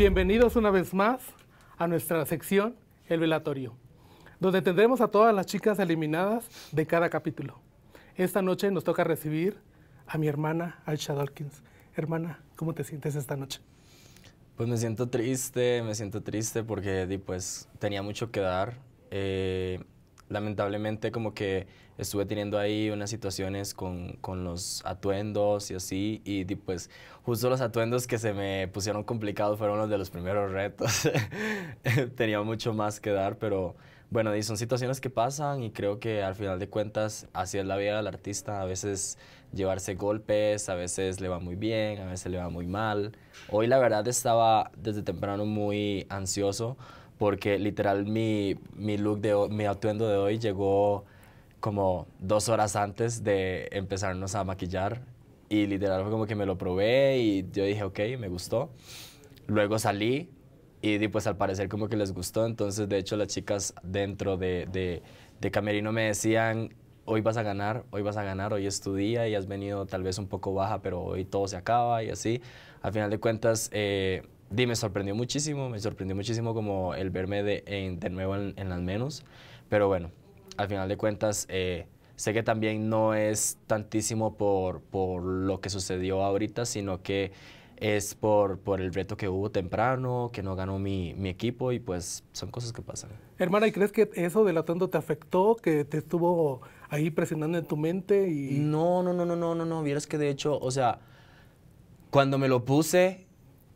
Bienvenidos una vez más a nuestra sección El Velatorio, donde tendremos a todas las chicas eliminadas de cada capítulo. Esta noche nos toca recibir a mi hermana Aisha Dawkins. Hermana, ¿cómo te sientes esta noche? Pues me siento triste, me siento triste porque pues tenía mucho que dar. Eh, lamentablemente como que estuve teniendo ahí unas situaciones con, los atuendos y así, y pues justo los atuendos que se me pusieron complicados fueron los de los primeros retos. Tenía mucho más que dar, pero bueno, y son situaciones que pasan y creo que al final de cuentas así es la vida del artista, a veces llevarse golpes, a veces le va muy bien, a veces le va muy mal. Hoy la verdad estaba desde temprano muy ansioso porque literal mi, mi look, de, mi atuendo de hoy llegó como dos horas antes de empezarnos a maquillar y literal fue como que me lo probé y yo dije, ok, me gustó. Luego salí y pues al parecer como que les gustó, entonces de hecho las chicas dentro de, de, de Camerino me decían, hoy vas a ganar, hoy vas a ganar, hoy es tu día y has venido tal vez un poco baja, pero hoy todo se acaba y así. Al final de cuentas, eh, me sorprendió muchísimo, me sorprendió muchísimo como el verme de, de nuevo en, las menos, pero bueno, al final de cuentas, eh, sé que también no es tantísimo por, por lo que sucedió ahorita, sino que es por, por el reto que hubo temprano, que no ganó mi, mi, equipo y pues son cosas que pasan. Hermana, ¿y crees que eso de la tanto te afectó, que te estuvo ahí presionando en tu mente? Y... No, no, no, no, no, no, no, vieras que de hecho, o sea, cuando me lo puse,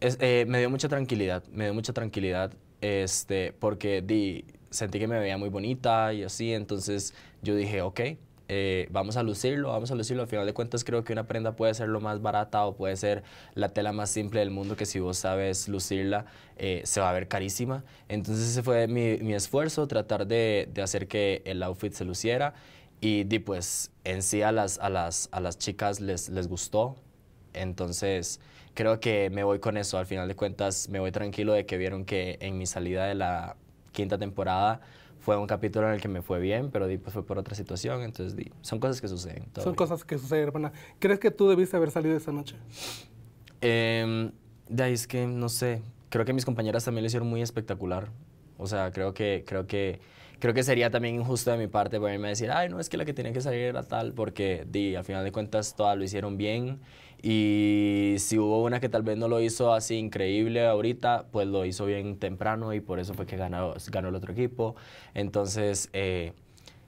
eh, me dio mucha tranquilidad, me dio mucha tranquilidad, este, porque di, sentí que me veía muy bonita y así, entonces yo dije, ok, eh, vamos a lucirlo, vamos a lucirlo. Al final de cuentas creo que una prenda puede ser lo más barata o puede ser la tela más simple del mundo que si vos sabes lucirla eh, se va a ver carísima. Entonces ese fue mi, esfuerzo, tratar de, hacer que el outfit se luciera y, di pues en sí a las, a las chicas les, les gustó. Entonces creo que me voy con eso. Al final de cuentas, me voy tranquilo de que vieron que en mi salida de la quinta temporada fue un capítulo en el que me fue bien, pero pues, fue por otra situación. Entonces, son cosas que suceden. Son cosas que suceden, hermana. ¿Crees que tú debiste haber salido esa noche? Em, de ahí es que, no sé, creo que mis compañeras también lo hicieron muy espectacular. O sea, creo que, creo que creo que sería también injusto de mi parte ponerme a decir, ay, no, es que la que tenía que salir era tal, porque di, al final de cuentas todas lo hicieron bien y si hubo una que tal vez no lo hizo así increíble ahorita, pues lo hizo bien temprano y por eso fue que ganó, ganó el otro equipo. Entonces, eh,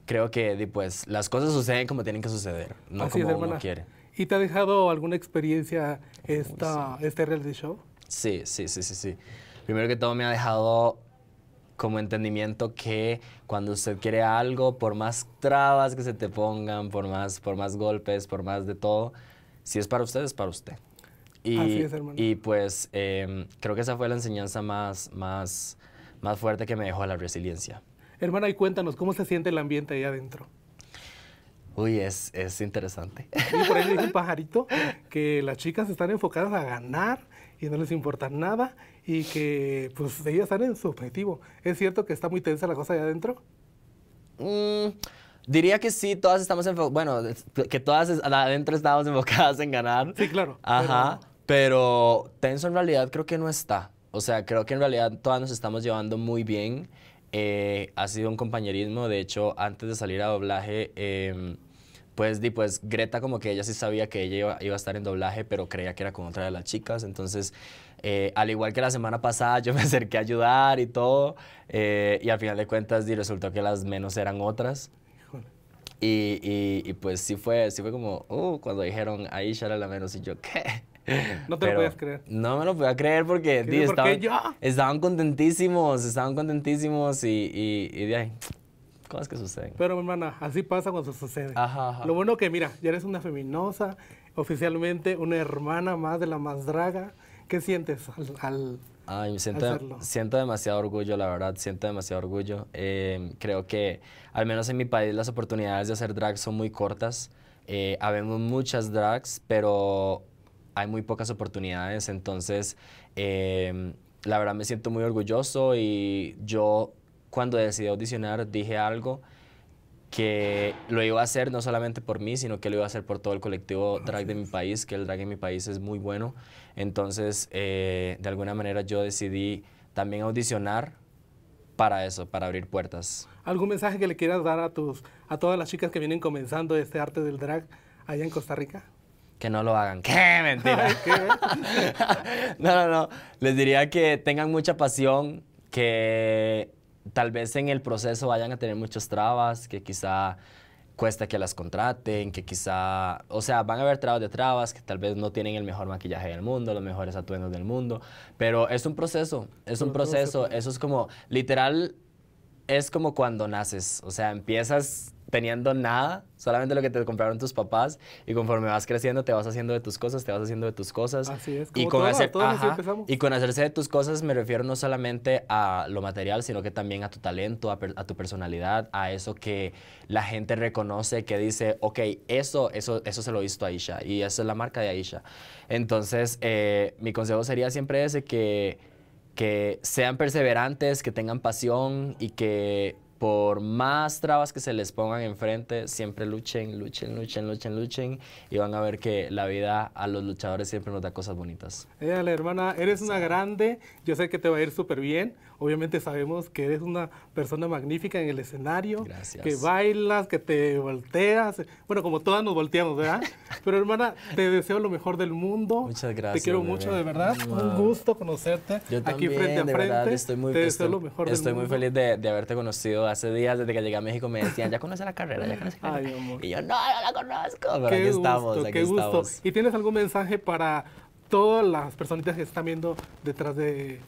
creo que di, pues las cosas suceden como tienen que suceder, no como uno quiere. ¿Y te ha dejado alguna experiencia esta, este reality show? Sí, sí, sí, sí, sí. Primero que todo me ha dejado como entendimiento que cuando usted quiere algo, por más trabas que se te pongan, por más, por más golpes, por más de todo, si es para usted, es para usted. Y, Así es, hermano. y pues em, creo que esa fue la enseñanza más, más, más fuerte que me dejó la resiliencia. hermana y cuéntanos, ¿cómo se siente el ambiente ahí adentro? Uy, es, es interesante. Y por ahí dijo un pajarito que las chicas están enfocadas a ganar y no les importa nada y que pues ellos están en su objetivo. ¿Es cierto que está muy tensa la cosa allá adentro? Mm, diría que sí, todas estamos enfocadas, bueno, que todas adentro estamos enfocadas en ganar. Sí, claro. Ajá, pero... tenso en realidad creo que no está. O sea, creo que en realidad todas nos estamos llevando muy bien. Eh, ha sido un compañerismo. De hecho, antes de salir a doblaje, em, pues, di, pues Greta como que ella sí sabía que ella iba, a estar en doblaje, pero creía que era con otra de las chicas. Entonces, eh, al igual que la semana pasada, yo me acerqué a ayudar y todo. Eh, y al final de cuentas, di, resultó que las menos eran otras. Y, y, pues sí fue, sí fue como, uh, cuando dijeron Aisha era la menos y yo, ¿qué? No te lo podías creer. No me lo podía creer porque, di, estaban, estaban, contentísimos, estaban contentísimos y, y, y de ahí, Cosas que suceden. Pero, mi hermana, así pasa cuando sucede. Ajá, Lo bueno que, mira, ya eres una feminosa, oficialmente una hermana más de la más draga. ¿Qué sientes al, al Ay, siento, siento, demasiado orgullo, la verdad, siento demasiado orgullo. Eh, creo que, al menos en mi país, las oportunidades de hacer drag son muy cortas. Eh, habemos muchas drags, pero hay muy pocas oportunidades, entonces... Eh, la verdad me siento muy orgulloso y yo cuando decidí audicionar dije algo que lo iba a hacer no solamente por mí, sino que lo iba a hacer por todo el colectivo ah, drag de mi país, que el drag en mi país es muy bueno. Entonces, eh, de alguna manera yo decidí también audicionar para eso, para abrir puertas. ¿Algún mensaje que le quieras dar a, tus, a todas las chicas que vienen comenzando este arte del drag allá en Costa Rica? Que no lo hagan. ¡Qué mentira! no, no, no. Les diría que tengan mucha pasión, que tal vez en el proceso vayan a tener muchas trabas, que quizá cuesta que las contraten, que quizá, o sea, van a haber trabas de trabas, que tal vez no tienen el mejor maquillaje del mundo, los mejores atuendos del mundo, pero es un proceso, es un proceso, eso es como literal es como cuando naces, o sea, empiezas teniendo nada, solamente lo que te compraron tus papás y conforme vas creciendo te vas haciendo de tus cosas, te vas haciendo de tus cosas. Así es. Como y con y con hacerse de tus cosas me refiero no solamente a lo material, sino que también a tu talento, a, tu personalidad, a eso que la gente reconoce, que dice, ok, eso, eso, eso se lo he visto a Aisha y esa es la marca de Aisha. Entonces, eh, mi consejo sería siempre ese que que sean perseverantes, que tengan pasión y que por más trabas que se les pongan enfrente, siempre luchen, luchen, luchen, luchen, luchen y van a ver que la vida a los luchadores siempre nos da cosas bonitas. la hermana, eres una grande, yo sé que te va a ir súper bien. Obviamente sabemos que eres una persona magnífica en el escenario, Gracias. que bailas, que te volteas, bueno, como todas nos volteamos, ¿verdad? Pero hermana, te deseo lo mejor del mundo. Muchas gracias. Te quiero mucho, de verdad. Un gusto conocerte yo aquí frente a frente. estoy muy, te deseo lo mejor Estoy muy feliz de haberte conocido Hace días, desde que llegué a México, me decían, ya conoces la carrera, ya conoces Y yo, no, no la conozco. Pero aquí estamos, aquí qué gusto. ¿Y tienes algún mensaje para todas las personitas que están viendo detrás de,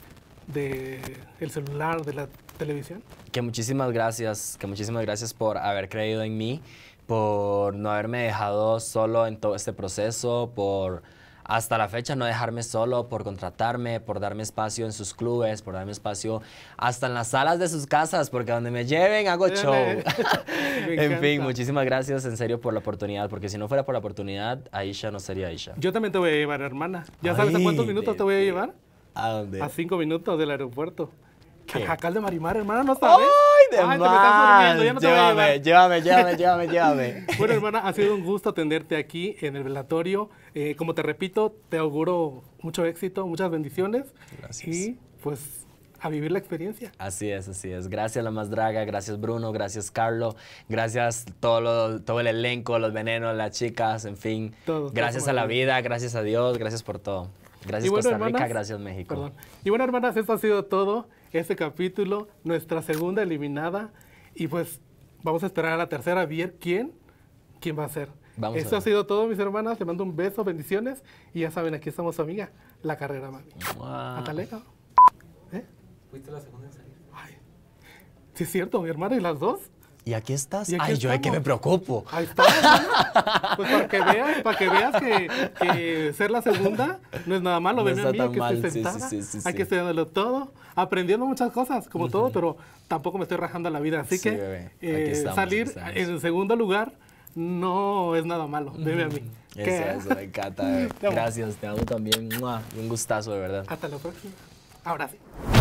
de el celular, de la televisión? Que muchísimas gracias, que muchísimas gracias por haber creído en mí, por no haberme dejado solo en todo este proceso, por hasta la fecha no dejarme solo, por contratarme, por darme espacio en sus clubes, por darme espacio hasta en las salas de sus casas, porque donde me lleven hago show. en fin, muchísimas gracias en serio por la oportunidad, porque si no fuera por la oportunidad, Aisha no sería Aisha. Yo también te voy a llevar, hermana. ¿Ya sabes a cuántos minutos te voy a llevar? ¿A dónde? A cinco minutos del aeropuerto. ¿Qué? Jacal de Marimar, hermana, ¿no ¡Oh! sabes? Ay, te me estás llévame, llévame, llévame, Bueno, hermana, ha sido un gusto atenderte aquí en el velatorio. Eh, como te repito, te auguro mucho éxito, muchas bendiciones. Y pues a vivir la experiencia. Así es, así es. Gracias La Más Draga, gracias Bruno, gracias Carlo, gracias todo, todo el elenco, los venenos, las chicas, en fin. gracias a la vida, gracias a Dios, gracias por todo. Gracias Costa Rica, gracias México. Perdón. Y bueno, hermanas, esto ha sido todo este capítulo, nuestra segunda eliminada. Y pues vamos a esperar a la tercera, a ver quién, quién va a ser. Eso ha sido todo, mis hermanas. Te mando un beso, bendiciones. Y ya saben, aquí estamos, amiga. La carrera, mami. Hasta ¿Eh? Fuiste la segunda en salir. Ay. Sí, es cierto, mi hermana, y las dos y aquí estás. Ay, yo es que me preocupo. Ahí estás, Pues para que veas, para que veas que, ser la segunda no es nada malo. No a mí, que estoy sentada, hay que estudiarlo todo, aprendiendo muchas cosas, como todo, pero tampoco me estoy rajando la vida. Así que eh, salir en segundo lugar no es nada malo. Debe a mí. Eso, eso, me encanta. Gracias, te amo también. Un gustazo, de verdad. Hasta la próxima. Ahora sí.